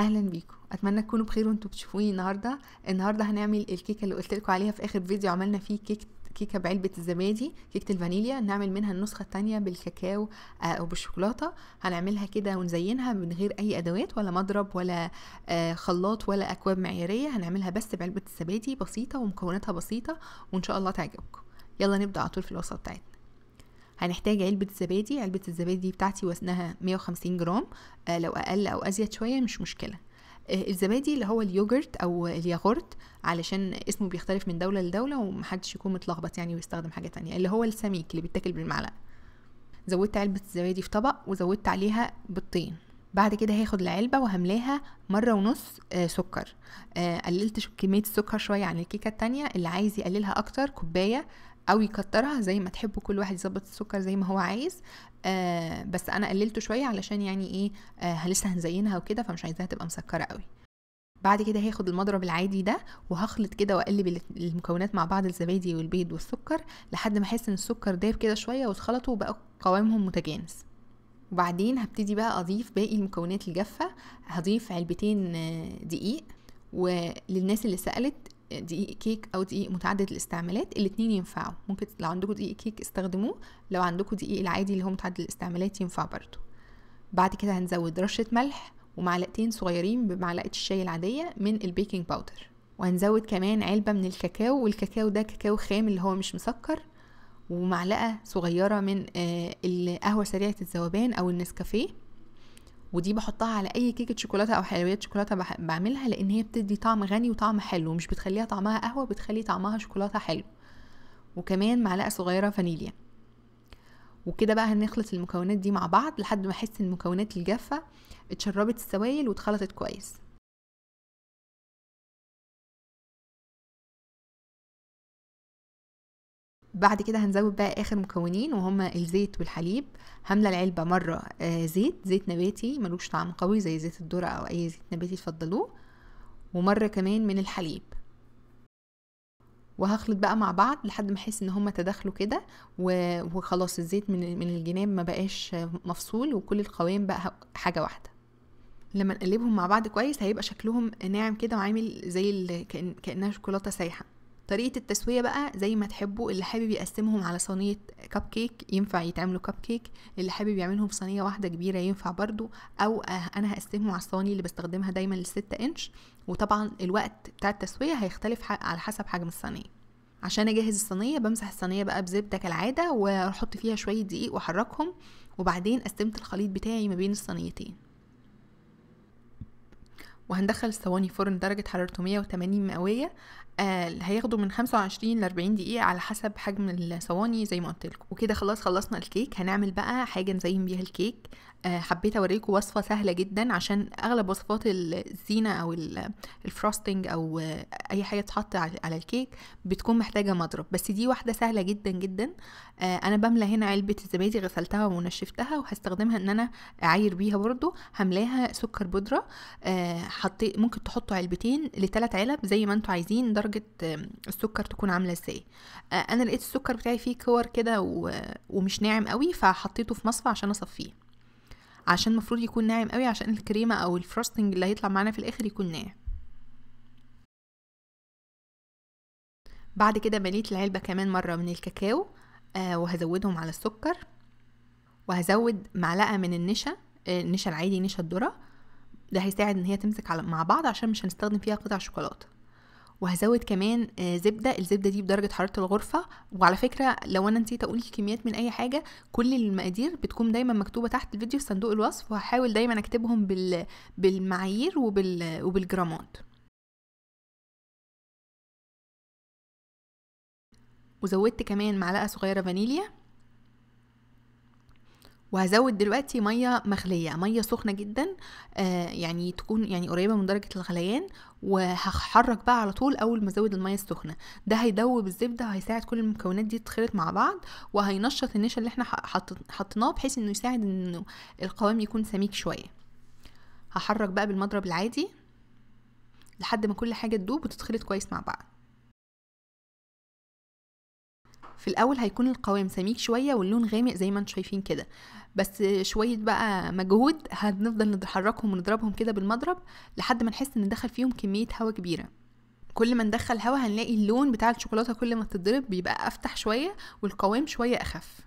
اهلا بيكم اتمنى تكونوا بخير وانتوا بتشوفوني النهارده النهارده هنعمل الكيكه اللي قلت لكم عليها في اخر فيديو عملنا فيه كيك كيكه بعلبه الزبادي كيكه الفانيليا نعمل منها النسخه الثانيه بالكاكاو او آه، بالشوكولاته هنعملها كده ونزينها من غير اي ادوات ولا مضرب ولا آه، خلاط ولا اكواب معياريه هنعملها بس بعلبه الزبادي بسيطه ومكوناتها بسيطه وان شاء الله تعجبكم يلا نبدا على طول في الوصفه بتاعتنا هنحتاج علبة زبادي علبة الزبادي بتاعتي وزنها 150 جرام آه لو أقل أو أزيد شوية مش مشكلة آه، الزبادي اللي هو اليوجرت او الياغورت علشان اسمه بيختلف من دوله لدوله ومحدش يكون متلخبط يعني ويستخدم حاجه تانية اللي هو السميك اللي بيتاكل بالمعلقه زودت علبه الزبادي في طبق وزودت عليها بالطين بعد كده هاخد العلبه وهملاها مره ونص آه سكر آه قللت كميه السكر شويه عن الكيكه التانية اللي عايز يقللها اكتر كوبايه او يكترها زي ما تحبوا كل واحد يظبط السكر زي ما هو عايز آه بس انا قللته شويه علشان يعني ايه آه لسه هنزينها وكده فمش عايزاها تبقى مسكره قوي بعد كده هاخد المضرب العادي ده وهخلط كده واقلب المكونات مع بعض الزبادي والبيض والسكر لحد ما احس ان السكر داب كده شويه واتخلطوا وبقى قوامهم متجانس وبعدين هبتدي بقى اضيف باقي المكونات الجافه هضيف علبتين آه، دقيق وللناس اللي سالت دقيق كيك او دقيق متعدد الاستعمالات الاتنين ينفعوا ممكن لو عندكم دقيق كيك استخدموه لو عندكم دقيق العادي اللي هو متعدد الاستعمالات ينفع برضو بعد كده هنزود رشة ملح ومعلقتين صغيرين بمعلقة الشاي العادية من البيكنج باودر وهنزود كمان علبة من الكاكاو والكاكاو ده كاكاو خام اللي هو مش مسكر ومعلقة صغيرة من آه، القهوة سريعة الذوبان أو النسكافيه ودي بحطها على اي كيكه شوكولاته او حلويات شوكولاته بعملها لان هي بتدي طعم غني وطعم حلو مش بتخليها طعمها قهوه بتخلي طعمها شوكولاته حلو وكمان معلقه صغيره فانيليا وكده بقى هنخلط المكونات دي مع بعض لحد ما احس المكونات الجافه اتشربت السوائل واتخلطت كويس بعد كده هنزود بقى اخر مكونين وهما الزيت والحليب هملى العلبه مره آه، زيت زيت نباتي ملوش طعم قوي زي زيت الذره او اي زيت نباتي تفضلوه ومره كمان من الحليب وهخلط بقى مع بعض لحد ما احس ان هما تداخلوا كده وخلاص الزيت من من الجناب ما بقاش مفصول وكل القوام بقى حاجه واحده لما نقلبهم مع بعض كويس هيبقى شكلهم ناعم كده وعامل زي كأن كانها شوكولاته سايحه طريقه التسويه بقى زي ما تحبوا اللي حابب يقسمهم على صينيه كب كيك ينفع يتعملوا كب كيك اللي حابب يعملهم في صينيه واحده كبيره ينفع برضو او أه، انا هقسمهم على الصواني اللي بستخدمها دايما للستة انش وطبعا الوقت بتاع التسويه هيختلف على حسب حجم الصينيه عشان اجهز الصينيه بمسح الصينيه بقى بزبده كالعاده واحط فيها شويه دقيق واحركهم وبعدين قسمت الخليط بتاعي ما بين الصينيتين وهندخل الصواني فرن درجة حرارته 180 مئوية آه، هياخدوا من 25 ل 40 دقيقه على حسب حجم الصواني زي ما قلت لكم وكده خلاص خلصنا الكيك هنعمل بقى حاجه نزين بيها الكيك آه، حبيت اوريكم وصفه سهله جدا عشان اغلب وصفات الزينه او الفروستنج او اي حاجه تتحط على الكيك بتكون محتاجه مضرب بس دي واحده سهله جدا جدا آه، انا بملى هنا علبه الزبادي غسلتها ونشفتها وهستخدمها ان انا اعاير بيها برضو هملاها سكر بودره حطيت ممكن تحطوا علبتين لثلاث علب زي ما انتوا عايزين درجه درجة السكر تكون عاملة ازاي آه، انا لقيت السكر بتاعي فيه كور كده ومش ناعم قوي فحطيته في مصفى عشان اصفيه عشان المفروض يكون ناعم قوي عشان الكريمة او الفروستنج اللي هيطلع معانا في الاخر يكون ناعم بعد كده مليت العلبة كمان مرة من الكاكاو آه، وهزودهم على السكر وهزود معلقة من النشا آه، النشا العادي نشا الذرة ده هيساعد ان هي تمسك على مع بعض عشان مش هنستخدم فيها قطع شوكولاته وهزود كمان آه، زبده الزبده دي بدرجه حراره الغرفه وعلى فكره لو انا نسيت اقول الكميات من اي حاجه كل المقادير بتكون دايما مكتوبه تحت الفيديو في صندوق الوصف وهحاول دايما اكتبهم بالمعايير وبالجرامات وزودت كمان معلقه صغيره فانيليا وهزود دلوقتي ميه مغليه ميه سخنه جدا آه يعني تكون يعني قريبه من درجه الغليان وهحرك بقى على طول اول ما ازود الميه السخنه ده هيدوب الزبده وهيساعد كل المكونات دي تتخلط مع بعض وهينشط النشا اللي احنا حطيناه بحيث انه يساعد انه القوام يكون سميك شويه هحرك بقى بالمضرب العادي لحد ما كل حاجه تدوب وتتخلط كويس مع بعض في الاول هيكون القوام سميك شويه واللون غامق زي ما انتم شايفين كده بس شويه بقى مجهود هنفضل نحركهم ونضربهم كده بالمضرب لحد ما نحس ان دخل فيهم كميه هواء كبيره كل ما ندخل هوا هنلاقي اللون بتاع الشوكولاته كل ما تتضرب بيبقى افتح شويه والقوام شويه اخف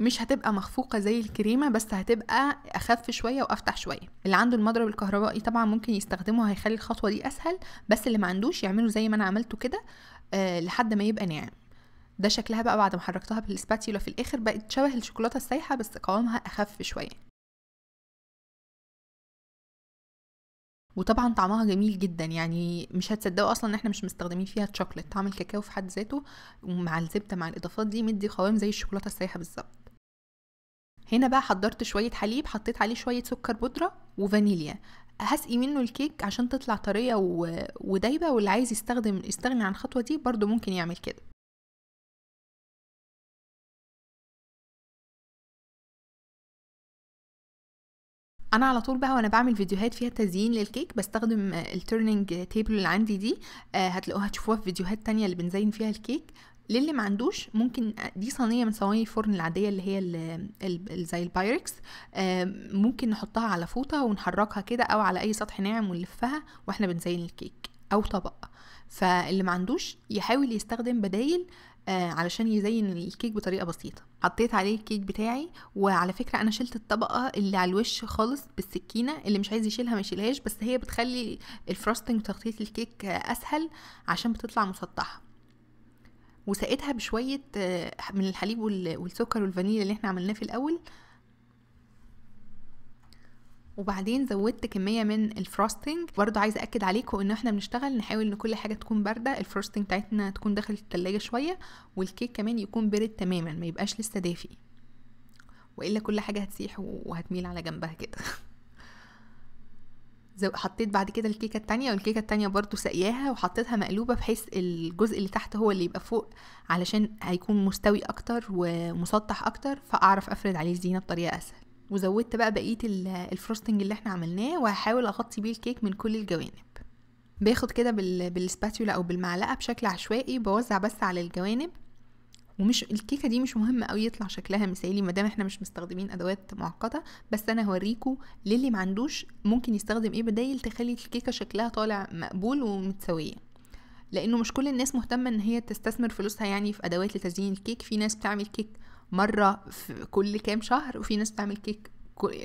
مش هتبقى مخفوقة زي الكريمة بس هتبقى أخف شوية وأفتح شوية اللي عنده المضرب الكهربائي طبعا ممكن يستخدمه هيخلي الخطوة دي أسهل بس اللي ما عندوش يعمله زي ما أنا عملته كده آه، لحد ما يبقى ناعم ده شكلها بقى بعد ما حركتها بالاسباتيولا في الاخر بقت شبه الشوكولاته السايحه بس قوامها اخف شويه وطبعا طعمها جميل جدا يعني مش هتصدقوا اصلا ان احنا مش مستخدمين فيها تشوكلت طعم الكاكاو في حد ذاته مع الزبده مع الاضافات دي مدي قوام زي الشوكولاته السايحه بالظبط هنا بقى حضرت شويه حليب حطيت عليه شويه سكر بودره وفانيليا هسقي منه الكيك عشان تطلع طرية ودايبة واللي عايز يستخدم يستغني عن الخطوة دي برضو ممكن يعمل كده انا على طول بقى وانا بعمل فيديوهات فيها تزيين للكيك بستخدم التيرنينج تيبل اللي عندي دي آه، هتلاقوها تشوفوها في فيديوهات تانية اللي بنزين فيها الكيك للي ما عندوش ممكن آه، دي صينيه من صواني الفرن العاديه اللي هي ال زي البايركس ممكن نحطها على فوطه ونحركها كده او على اي سطح ناعم ونلفها واحنا بنزين الكيك او طبق فاللي ما عندوش يحاول يستخدم بدايل آه علشان يزين الكيك بطريقه بسيطه حطيت عليه الكيك بتاعي وعلى فكره انا شلت الطبقه اللي على الوش خالص بالسكينه اللي مش عايز يشيلها ما يشيلهاش بس هي بتخلي الفروستنج تغطيه الكيك آه اسهل عشان بتطلع مسطحه وسقيتها بشويه آه، من الحليب والسكر والفانيليا اللي احنا عملناه في الاول وبعدين زودت كميه من الفروستنج برضو عايزه اكد عليكم ان احنا بنشتغل نحاول ان كل حاجه تكون بارده الفروستنج بتاعتنا تكون داخل التلاجة شويه والكيك كمان يكون بارد تماما ما يبقاش لسه دافي والا كل حاجه هتسيح وهتميل على جنبها كده حطيت بعد كده الكيكه التانية والكيكه التانية برضو سقياها وحطيتها مقلوبه بحيث الجزء اللي تحت هو اللي يبقى فوق علشان هيكون مستوي اكتر ومسطح اكتر فاعرف افرد عليه الزينه بطريقه اسهل وزودت بقى بقيه الفروستنج اللي احنا عملناه وهحاول اغطي بيه الكيك من كل الجوانب باخد كده بالسباتولا او بالمعلقه بشكل عشوائي بوزع بس على الجوانب ومش الكيكه دي مش مهم قوي يطلع شكلها مثالي ما دام احنا مش مستخدمين ادوات معقده بس انا هوريكم للي ما عندوش ممكن يستخدم ايه بدايل تخلي الكيكه شكلها طالع مقبول ومتساويه لانه مش كل الناس مهتمه ان هي تستثمر فلوسها يعني في ادوات لتزيين الكيك في ناس بتعمل كيك مره في كل كام شهر وفي ناس بتعمل كيك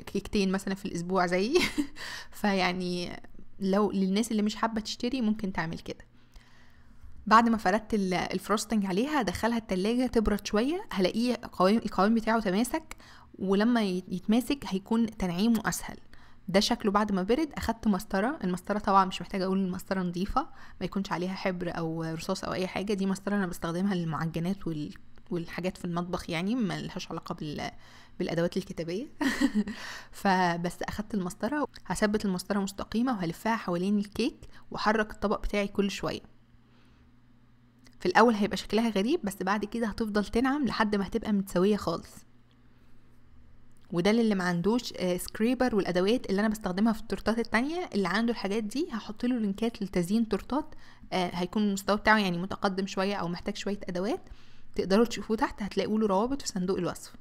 كيكتين مثلا في الاسبوع زي فيعني لو للناس اللي مش حابه تشتري ممكن تعمل كده بعد ما فردت الفروستنج عليها ادخلها التلاجة تبرد شوية هلاقيه القوام بتاعه تماسك ولما يتماسك هيكون تنعيمه اسهل ده شكله بعد ما برد اخدت مسطره المسطره طبعا مش محتاجه اقول المسطره نظيفه ما يكونش عليها حبر او رصاص او اي حاجه دي مسطره انا بستخدمها للمعجنات وال... والحاجات في المطبخ يعني ما لهاش علاقه بال... بالادوات الكتابيه فبس اخدت المسطره هثبت المسطره مستقيمه وهلفها حوالين الكيك واحرك الطبق بتاعي كل شويه في الاول هيبقى شكلها غريب بس بعد كده هتفضل تنعم لحد ما هتبقى متساويه خالص وده للي ما عندوش سكريبر آه، والادوات اللي انا بستخدمها في التورتات التانية اللي عنده الحاجات دي هحط له لينكات لتزيين تورتات آه، هيكون المستوى بتاعه يعني متقدم شويه او محتاج شويه ادوات تقدروا تشوفوه تحت هتلاقوا له روابط في صندوق الوصف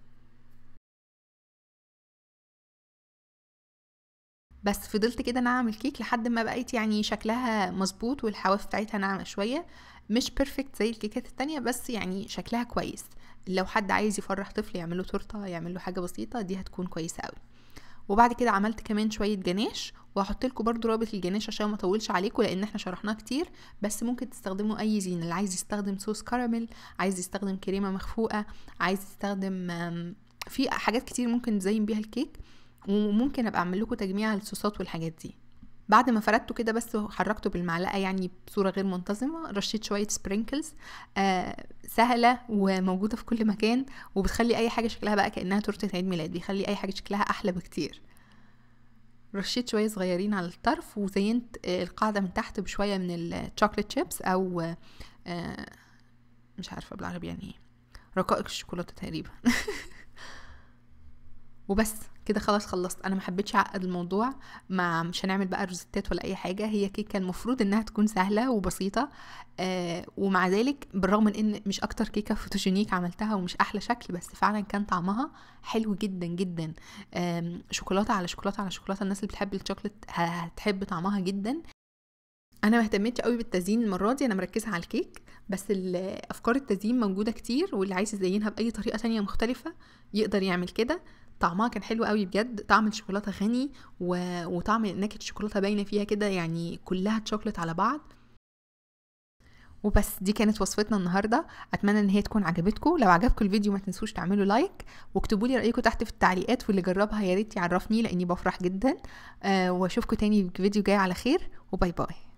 بس فضلت كده نعم الكيك لحد ما بقيت يعني شكلها مظبوط والحواف بتاعتها ناعمه شويه مش بيرفكت زي الكيكات التانية بس يعني شكلها كويس لو حد عايز يفرح طفل يعمله تورته يعمله حاجه بسيطه دي هتكون كويسه قوي وبعد كده عملت كمان شويه جناش وهحط لكم برضو رابط الجناش عشان ما اطولش عليكم لان احنا شرحناه كتير بس ممكن تستخدموا اي زينه اللي عايز يستخدم صوص كراميل عايز يستخدم كريمه مخفوقه عايز يستخدم في حاجات كتير ممكن تزين بيها الكيك وممكن ابقى اعمل لكم تجميع الصوصات والحاجات دي بعد ما فردته كده بس وحركته بالمعلقه يعني بصوره غير منتظمه رشيت شويه سبرينكلز آه سهله وموجوده في كل مكان وبتخلي اي حاجه شكلها بقى كانها تورته عيد ميلاد بيخلي اي حاجه شكلها احلى بكتير رشيت شوية صغيرين على الطرف وزينت آه، القاعدة من تحت بشوية من الشوكليت شيبس أو آه، مش عارفة بالعربي يعني ايه رقائق الشوكولاتة تقريبا وبس كده خلاص خلصت انا ما حبيتش اعقد الموضوع ما مش هنعمل بقى روزتات ولا اي حاجه هي كيكه المفروض انها تكون سهله وبسيطه آه ومع ذلك بالرغم من ان مش اكتر كيكه فوتوجينيك عملتها ومش احلى شكل بس فعلا كان طعمها حلو جدا جدا آه شوكولاته على شوكولاته على شوكولاته الناس اللي بتحب الشوكليت هتحب طعمها جدا انا ما اهتمتش قوي بالتزيين المره دي انا مركزه على الكيك بس افكار التزيين موجوده كتير واللي عايز يزينها باي طريقه تانية مختلفه يقدر يعمل كده طعمها كان حلو قوي بجد طعم الشوكولاته غني و... وطعم نكهه الشوكولاته باينه فيها كده يعني كلها تشوكلت على بعض وبس دي كانت وصفتنا النهارده اتمنى ان هي تكون عجبتكم لو عجبكم الفيديو ما تنسوش تعملوا لايك واكتبوا لي رايكم تحت في التعليقات واللي جربها يا ريت يعرفني لاني بفرح جدا أه واشوفكم تاني في فيديو جاي على خير وباي باي